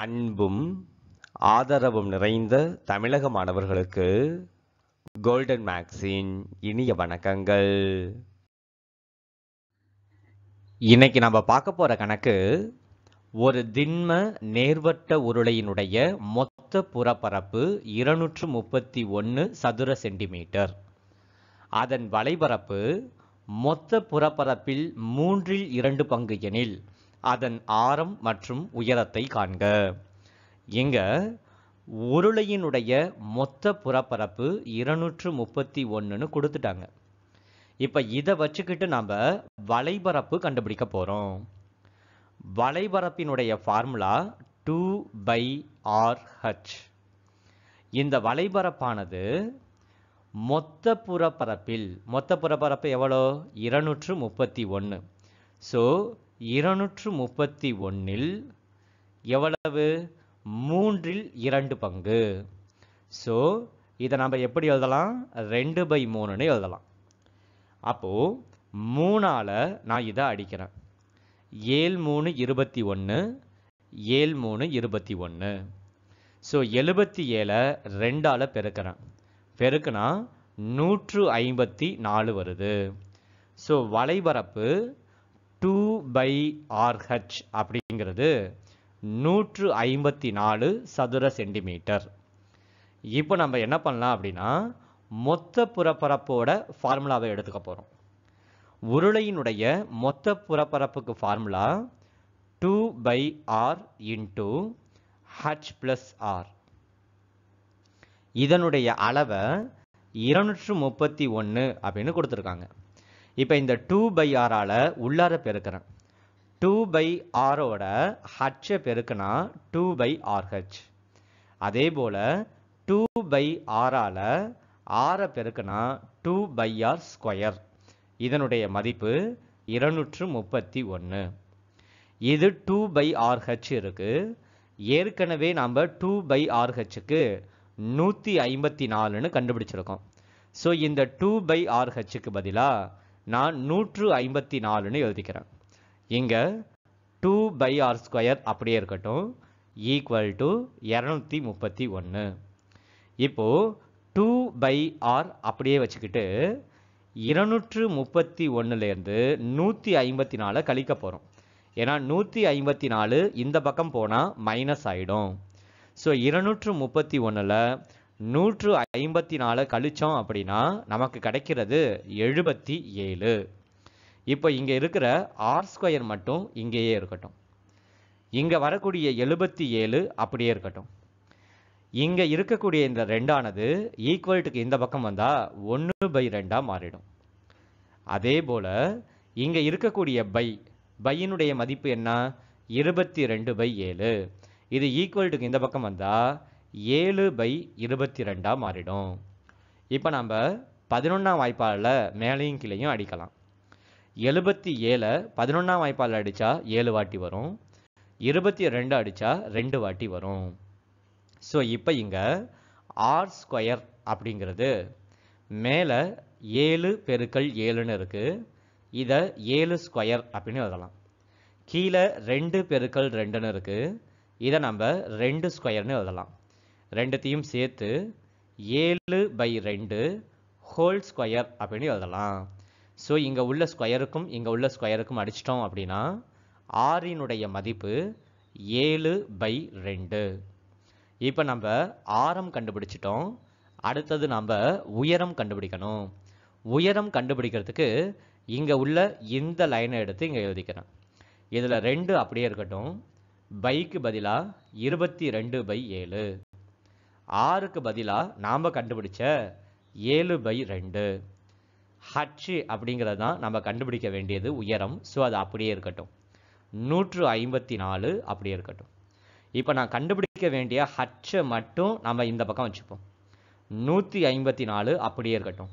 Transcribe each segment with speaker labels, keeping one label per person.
Speaker 1: அன்பும் ஆதரவும் நிறைந்த தமிழக மாணவர்களுக்கு கோல்டன் மேக்ஸின் இனிய வணக்கங்கள் இன்னைக்கு நம்ம பார்க்க போகிற கணக்கு ஒரு திண்ம நேர்வட்ட உருளையினுடைய மொத்த புறப்பரப்பு இருநூற்று முப்பத்தி ஒன்று சதுர சென்டிமீட்டர் அதன் வலைபரப்பு மொத்த புறப்பரப்பில் மூன்றில் இரண்டு பங்கு எனில் அதன் ஆரம் மற்றும் உயரத்தை காண்க இங்க உருளையினுடைய மொத்த புறப்பரப்பு இருநூற்று முப்பத்தி ஒன்றுன்னு கொடுத்துட்டாங்க இப்போ இதை வச்சுக்கிட்டு நாம் வலைபரப்பு கண்டுபிடிக்க போகிறோம் வலைபரப்பினுடைய formula two pi R H இந்த வலைபரப்பானது மொத்த புறப்பரப்பில் மொத்த புறப்பரப்பு எவ்வளோ இருநூற்று முப்பத்தி ஒன்று ஸோ இருநூற்று முப்பத்தி ஒன்றில் எவ்வளவு மூன்றில் இரண்டு பங்கு ஸோ இதை நம்ம எப்படி எழுதலாம் ரெண்டு பை மூணுன்னு எழுதலாம் அப்போது மூணால் நான் இதை அடிக்கிறேன் ஏழு மூணு இருபத்தி ஒன்று ஏழு மூணு இருபத்தி ஒன்று ஸோ எழுபத்தி ஏழை ரெண்டால் பெருக்கிறேன் பெருக்குனா நூற்று ஐம்பத்தி நாலு வருது ஸோ வலைபரப்பு டூ பை ஆர்ஹச் அப்படிங்கிறது நூற்று ஐம்பத்தி நாலு சதுர சென்டிமீட்டர் இப்போ நம்ம என்ன பண்ணலாம் அப்படின்னா மொத்த புறப்பரப்போட ஃபார்முலாவை எடுத்துக்க போகிறோம் உருளையினுடைய மொத்த புறப்பரப்புக்கு formula two pi R into H plus R இதனுடைய அளவை இருநூற்று முப்பத்தி ஒன்று அப்படின்னு கொடுத்துருக்காங்க இப்போ இந்த டூ பை ஆரால் உள்ளார பெருக்கிறேன் டூ பை ஆரோட ஹச்சை பெருக்குனா டூ பை ஆர்ஹெச் அதே போல் டூ பை ஆறால் ஆரை பெருக்குனா டூ பை ஆர் ஸ்கொயர் இதனுடைய மதிப்பு இருநூற்று முப்பத்தி ஒன்று இது டூ பை ஆர்ஹெச் இருக்குது ஏற்கனவே நாம் டூ பை ஆர்ஹெச்சுக்கு நூற்றி ஐம்பத்தி நாலுன்னு கண்டுபிடிச்சிருக்கோம் ஸோ இந்த டூ பை ஆர்ஹெச்சுக்கு பதிலாக நான் நூற்று ஐம்பத்தி நாலுன்னு எழுதிக்கிறேன் இங்கே டூ பை ஆர் ஸ்கொயர் அப்படியே இருக்கட்டும் ஈக்குவல் to இரநூத்தி முப்பத்தி ஒன்று இப்போது டூ பை ஆர் அப்படியே வச்சுக்கிட்டு இருநூற்று முப்பத்தி ஒன்றுலேருந்து நூற்றி ஐம்பத்தி நாலை கழிக்க போகிறோம் ஏன்னா நூற்றி ஐம்பத்தி நாலு இந்த பக்கம் போனால் மைனஸ் ஆகிடும் ஸோ இருநூற்று முப்பத்தி ஒன்றில் நூற்று ஐம்பத்தி நாலு அப்படின்னா நமக்கு கிடைக்கிறது எழுபத்தி ஏழு இப்போ இங்கே இருக்கிற ஆர் ஸ்கொயர் மட்டும் இங்கேயே இருக்கட்டும் இங்கே வரக்கூடிய எழுபத்தி ஏழு அப்படியே இருக்கட்டும் இங்கே இருக்கக்கூடிய இந்த ரெண்டானது ஈக்குவல்ட்டுக்கு இந்த பக்கம் வந்தால் ஒன்று பை ரெண்டாக மாறிடும் அதே போல் இங்கே இருக்கக்கூடிய பை பையினுடைய மதிப்பு என்ன இருபத்தி ரெண்டு பை ஏழு இது ஈக்குவல்ட்டுக்கு இந்த பக்கம் வந்தால் ஏழு பை இருபத்தி ரெண்டாக மாறிடும் இப்போ நம்ம பதினொன்றாம் வாய்ப்பாளில் மேலையும் கீழேயும் அடிக்கலாம் எழுபத்தி ஏழு பதினொன்றாம் வாய்ப்பால் அடித்தா ஏழு வாட்டி வரும் இருபத்தி ரெண்டு அடித்தா ரெண்டு வாட்டி வரும் ஸோ இப்போ இங்கே ஆர் ஸ்கொயர் அப்படிங்கிறது மேலே ஏழு பெருக்கள் ஏழுன்னு இருக்குது இதை ஏழு ஸ்கொயர் அப்படின்னு எழுதலாம் கீழே ரெண்டு பெருக்கள் ரெண்டுன்னு இருக்குது இதை நம்ம ரெண்டு ஸ்கொயர்னு எழுதலாம் ரெண்டுத்தையும் சேர்த்து ஏழு பை ரெண்டு ஹோல் ஸ்கொயர் அப்படின்னு எழுதலாம் ஸோ இங்கே உள்ள ஸ்கொயருக்கும் இங்கே உள்ள ஸ்கொயருக்கும் அடிச்சிட்டோம் அப்படின்னா ஆரினுடைய மதிப்பு ஏழு பை ரெண்டு இப்போ நம்ம ஆரம் கண்டுபிடிச்சிட்டோம் அடுத்தது நம்ம உயரம் கண்டுபிடிக்கணும் உயரம் கண்டுபிடிக்கிறதுக்கு இங்கே உள்ள இந்த லைனை எடுத்து இங்கே எழுதிக்கிறேன் இதில் ரெண்டு அப்படியே இருக்கட்டும் பைக்கு பதிலாக இருபத்தி ரெண்டு பை ஏழு ஆறுக்கு பதிலாக நாம் கண்டுபிடிச்ச ஏழு பை ரெண்டு ஹச்சு அப்படிங்கிறது தான் நம்ம கண்டுபிடிக்க வேண்டியது உயரம் ஸோ அது அப்படியே இருக்கட்டும் நூற்று ஐம்பத்தி நாலு அப்படியே இருக்கட்டும் இப்போ நான் கண்டுபிடிக்க வேண்டிய ஹச்சை மட்டும் நம்ம இந்த பக்கம் வச்சுப்போம் நூற்றி ஐம்பத்தி நாலு அப்படியே இருக்கட்டும்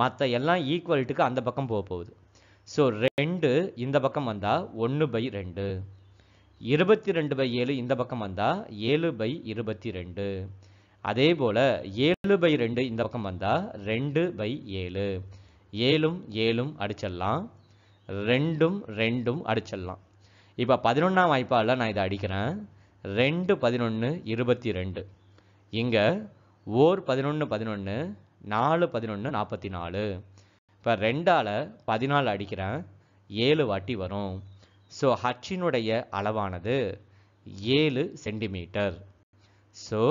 Speaker 1: மற்ற எல்லாம் ஈக்குவல்ட்டுக்கு அந்த பக்கம் போக போகுது ஸோ ரெண்டு இந்த பக்கம் வந்தால் ஒன்று பை ரெண்டு இருபத்தி ரெண்டு பை ஏழு இந்த பக்கம் வந்தால் ஏழு பை இருபத்தி ரெண்டு அதே போல் ஏழு பை ரெண்டு இந்த பக்கம் வந்தால் ரெண்டு பை ஏழு ஏழும் ஏழும் அடிச்சிடலாம் ரெண்டும் ரெண்டும் அடிச்சிடலாம் இப்போ பதினொன்றாம் வாய்ப்பால் நான் இதை அடிக்கிறேன் ரெண்டு பதினொன்று இருபத்தி ரெண்டு இங்கே ஓர் பதினொன்று பதினொன்று நாலு பதினொன்று நாற்பத்தி நாலு இப்போ ரெண்டால் பதினாலு அடிக்கிறேன் ஏழு வாட்டி வரும் ஸோ ஹச்சினுடைய அளவானது ஏழு சென்டிமீட்டர் ஸோ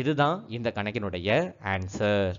Speaker 1: இதுதான் இந்த கணக்கினுடைய ஆன்சர்